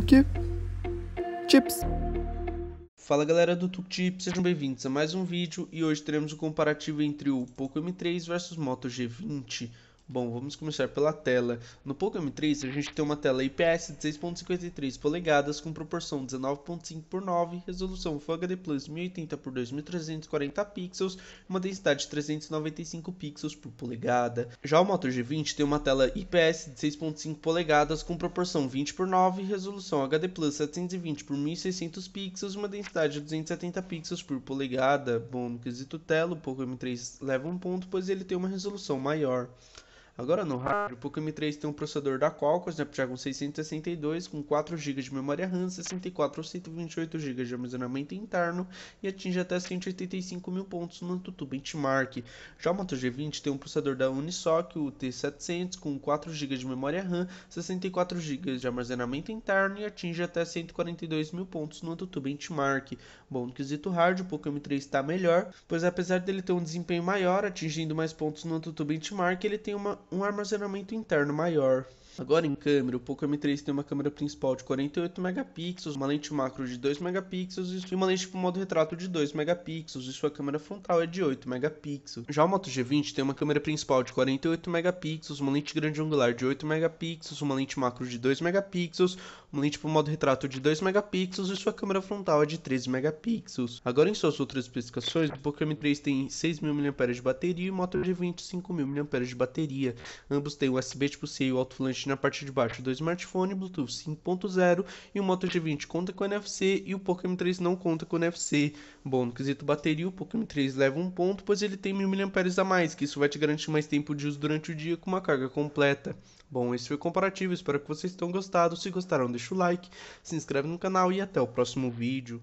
Tuk Tips. Fala galera do Tuk Tips, sejam bem-vindos a mais um vídeo e hoje teremos o um comparativo entre o Poco M3 versus Moto G20. Bom, vamos começar pela tela. No Poco M3 a gente tem uma tela IPS de 6.53 polegadas com proporção 19.5 por 9, resolução Full HD Plus 1080 por 2340 pixels, uma densidade de 395 pixels por polegada. Já o Moto G20 tem uma tela IPS de 6.5 polegadas com proporção 20 por 9, resolução HD Plus 720 por 1600 pixels, uma densidade de 270 pixels por polegada. Bom, no quesito tela, o Poco M3 leva um ponto, pois ele tem uma resolução maior. Agora no hardware, o Poco M3 tem um processador da Qualcomm Snapdragon 662 com 4 GB de memória RAM, 64 ou 128 GB de armazenamento interno e atinge até 185 mil pontos no Antutu Benchmark. Já o Moto G20 tem um processador da Unisoc, o T700, com 4 GB de memória RAM, 64 GB de armazenamento interno e atinge até 142 mil pontos no Antutu Benchmark. Bom, no quesito hardware o Poco M3 está melhor, pois apesar dele ter um desempenho maior, atingindo mais pontos no Antutu Benchmark, ele tem uma um armazenamento interno maior Agora em câmera, o Poco M3 tem uma câmera principal de 48 megapixels, uma lente macro de 2 megapixels e uma lente para modo retrato de 2 megapixels e sua câmera frontal é de 8 megapixels. Já o Moto G20 tem uma câmera principal de 48 megapixels, uma lente grande angular de 8 megapixels, uma lente macro de 2 megapixels, uma lente para modo retrato de 2 megapixels e sua câmera frontal é de 13 megapixels. Agora em suas outras especificações, o Poco M3 tem 6.000 mAh de bateria e o Moto G20 5.000 mAh de bateria. Ambos têm USB tipo C e o alto-falante na parte de baixo do smartphone, Bluetooth 5.0 e o Moto G20 conta com NFC e o Poco M3 não conta com NFC. Bom, no quesito bateria, o Poco M3 leva um ponto, pois ele tem 1000 mAh a mais, que isso vai te garantir mais tempo de uso durante o dia com uma carga completa. Bom, esse foi o comparativo, espero que vocês tenham gostado. Se gostaram, deixa o like, se inscreve no canal e até o próximo vídeo.